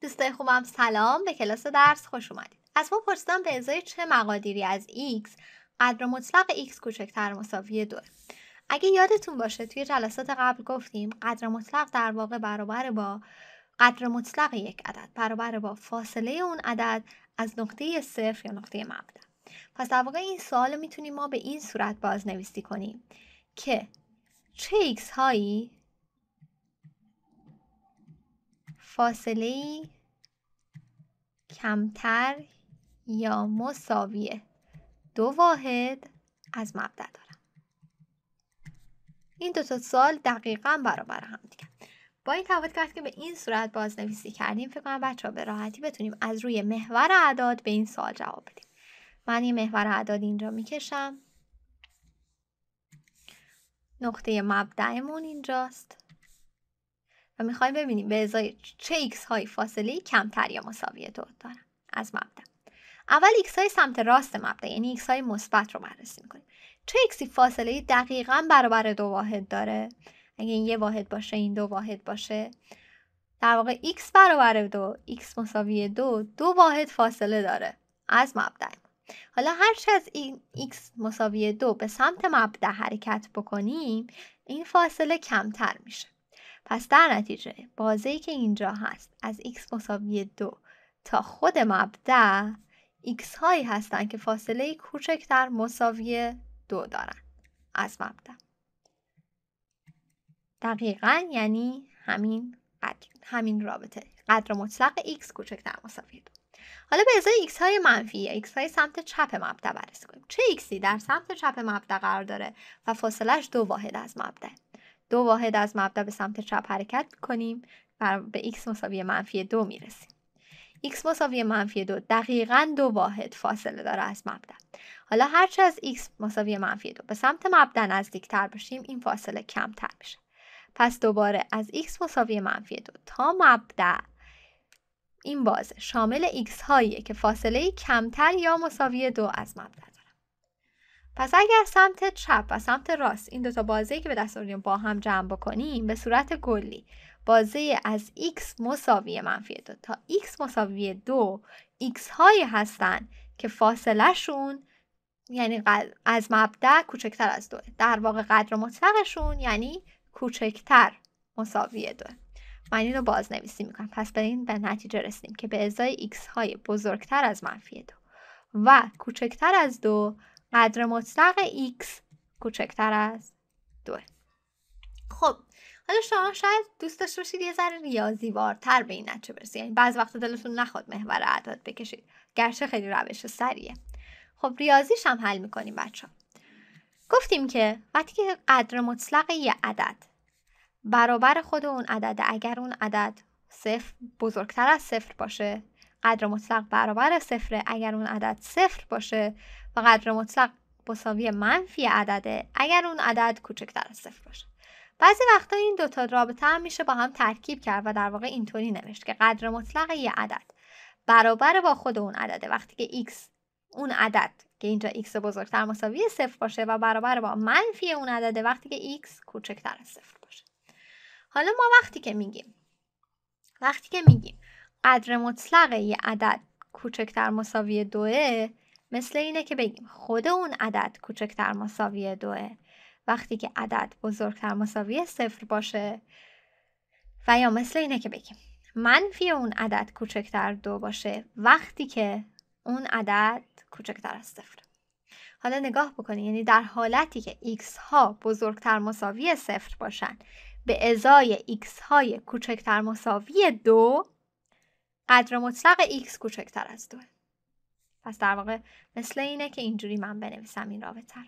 دوستای خوبم سلام به کلاس درس خوش اومدید از ما پرسیدم به ازای چه مقادیری از x قدر مطلق x کوچکتر مساوی 2. اگه یادتون باشه توی جلسات قبل گفتیم قدر مطلق در واقع برابر با قدر مطلق یک عدد برابر با فاصله اون عدد از نقطه صفر یا نقطه مبدا پس در واقع این سوال میتونیم ما به این صورت بازنویسی کنیم که چه x هایی فاصله کمتر یا مساوی دو واحد از مبدع دارم این دو تا سال دقیقا برابر هم دیگه با این تفاوت که که به این صورت بازنویسی کردیم فکر کنم بچه ها به راحتی بتونیم از روی محور اعداد به این سال جواب بدیم من یه محور اعداد اینجا میکشم نقطه مبدعمون اینجاست و میخوایم ببینیم به ازای چه ایکس های فاصله کمتر یا مساوی دو دارن از مبدا اول ایکس های سمت راست مبدا یعنی ایکس های مثبت رو بررسی میکنیم چه ایکسی فاصله دقیقا برابر دو واحد داره اگه این یه واحد باشه این دو واحد باشه در واقع x برابر دو x مساوی دو دو واحد فاصله داره از مبدع حالا هر چه از این x مساوی دو به سمت مبدع حرکت بکنیم این فاصله کمتر میشه پس در نتیجه بازه که اینجا هست از x مساوی 2 تا خود مبدع x هایی هستن که فاصله کوچکتر مساوی دو دارن از مبدع دقیقا یعنی همین قدر همین رابطه قدر مطلق x کوچکتر مساوی 2. حالا به ازای x های منفی x های سمت چپ مبدع بررسی کنیم چه xی در سمت چپ مبدع قرار داره و فاصلهش دو واحد از مبدع دو واحد از مبدا به سمت چپ حرکت کنیم و به x مساوی منفی دو میرسیم x مساوی منفی دو دقیقا دو واحد فاصله داره از مبدا حالا هرچه از x مساوی منفی دو به سمت مبدا نزدیکتر باشیم این فاصله کمتر میشه پس دوباره از x مساوی منفی دو تا مبدا این بازه شامل x هایی که فاصله کمتر یا مساوی دو از مبدا پس اگر سمت چپ و سمت راست این دو تا بازه که به دست آوردیم با هم جمع بکنیم به صورت گلی بازه از x مساوی منفی دو تا x مساوی دو x هایی هستند که فاصلهشون یعنی از مبدع کوچکتر از دو. در واقع قدر مطلقشون یعنی کوچکتر مساوی دو. من این رو نویسی میکنم پس به این به نتیجه رسیدیم که به ازای x های بزرگتر از منفی دو و کوچکتر از دو قدر مطلق x کوچکتر از 2. خب حالا شما شاید دوست داشته باشید یه ذره ریاضی وارتر به این نتیجه برسید یعنی بعض وقت دلتون نخواد محور اعداد بکشید گرچه خیلی روش سریه خب ریاضیش هم حل میکنیم بچه گفتیم که وقتی که قدر مطلق یه عدد برابر خود اون عدد اگر اون عدد صفر بزرگتر از صفر باشه قدر مطلق برابر صفره اگر اون عدد صفر باشه قدر مطلق مساوی منفی عدده اگر اون عدد کوچکتر از صفر باشه بعضی وقتا این دوتا رابطه هم میشه با هم ترکیب کرد و در واقع اینطوری نوشت که قدر مطلق یه عدد برابر با خود اون عدده وقتی که x اون عدد که اینجا x بزرگتر مساوی صفر باشه و برابر با منفی اون عدده وقتی که x کوچکتر از صفر باشه حالا ما وقتی که میگیم وقتی که میگیم قدر مطلق یه عدد کوچکتر مساوی دوه مثل اینه که بگیم خود اون عدد کوچکتر مساوی دوه وقتی که عدد بزرگتر مساوی صفر باشه و یا مثل اینه که بگیم منفی اون عدد کوچکتر دو باشه وقتی که اون عدد کوچکتر از صفر حالا نگاه بکنید یعنی در حالتی که x ها بزرگتر مساوی صفر باشن به ازای x های کوچکتر مساوی دو قدر مطلق x کوچکتر از دوه پس در واقع مثل اینه که اینجوری من بنویسم این رابطه رو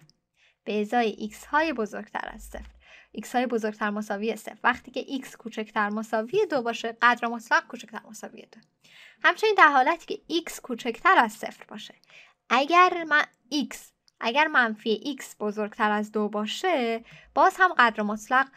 به ازای x های بزرگتر از صفر x های بزرگتر مساوی صفر وقتی که x کوچکتر مساوی دو باشه قدر مطلق کوچکتر مساوی دو همچنین در حالتی که x کوچکتر از صفر باشه اگر من x اگر منفی x بزرگتر از دو باشه باز هم قدر مطلق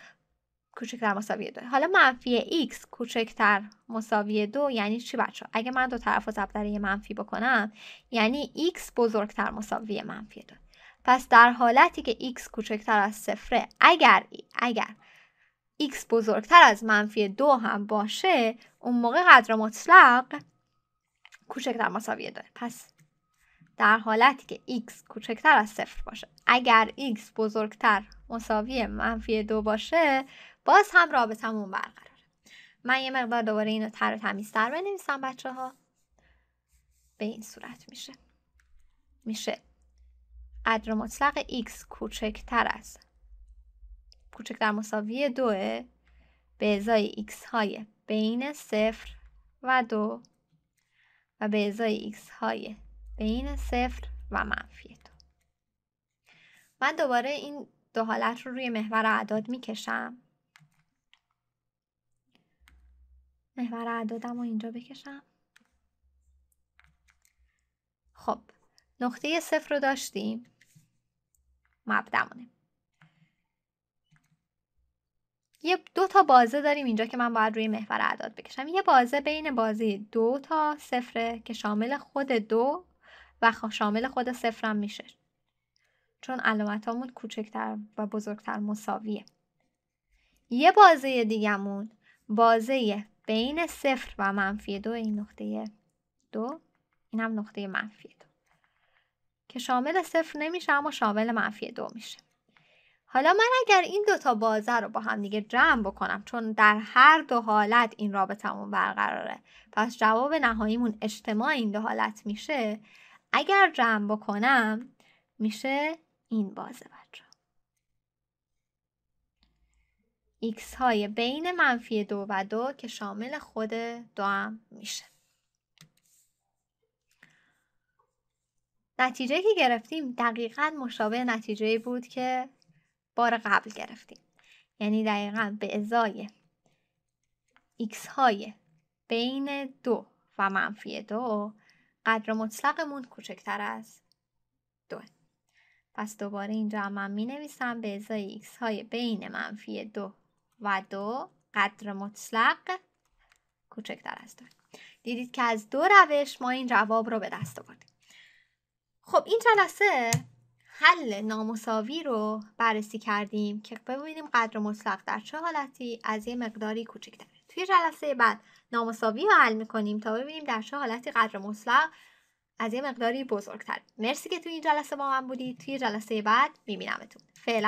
کوچکتر مساوی دو حالا منفی x کوچکتر مساوی دو یعنی چی بچه اگه من دو طرف رو یه منفی بکنم یعنی x بزرگتر مساوی منفی دو پس در حالتی که x کوچکتر از صفره اگر اگر x بزرگتر از منفی دو هم باشه اون موقع قدر مطلق کوچکتر مساوی دو پس در حالتی که x کوچکتر از صفر باشه اگر x بزرگتر مساوی منفی دو باشه باز هم رابطمون برقراره من یه مقدار دوباره اینو تر و تمیزتر بنویسم بچه ها به این صورت میشه میشه قدر مطلق x کوچکتر از کوچکتر مساوی دوه به ازای x های بین صفر و دو و به ازای x های بین صفر و منفی دو من دوباره این دو حالت رو روی محور اعداد میکشم محور عدادم رو اینجا بکشم خب نقطه صفر رو داشتیم مبدمونه یه دو تا بازه داریم اینجا که من باید روی محور اعداد بکشم یه بازه بین بازه دو تا صفره که شامل خود دو و شامل خود صفرم میشه چون همون کوچکتر و بزرگتر مساویه یه بازه دیگهمون بازه بین صفر و منفی دو این نقطه دو این هم نقطه منفی دو که شامل صفر نمیشه اما شامل منفی دو میشه حالا من اگر این دوتا بازه رو با هم دیگه جمع بکنم چون در هر دو حالت این همون برقراره پس جواب نهاییمون اجتماع این دو حالت میشه اگر جمع بکنم میشه این بازه x های بین منفی دو و دو که شامل خود دو هم میشه نتیجه که گرفتیم دقیقا مشابه نتیجه بود که بار قبل گرفتیم یعنی دقیقا به ازای x های بین دو و منفی دو قدر مطلقمون کوچکتر از دو پس دوباره اینجا من می نویسم به ازای x های بین منفی دو و دو قدر مطلق کوچکتر از دیدید که از دو روش ما این جواب رو به دست آوردیم خب این جلسه حل نامساوی رو بررسی کردیم که ببینیم قدر مطلق در چه حالتی از یه مقداری کوچکتره توی جلسه بعد نامساوی رو حل میکنیم تا ببینیم در چه حالتی قدر مطلق از یه مقداری بزرگتر مرسی که توی این جلسه با من بودید توی جلسه بعد میبینمتون فعلا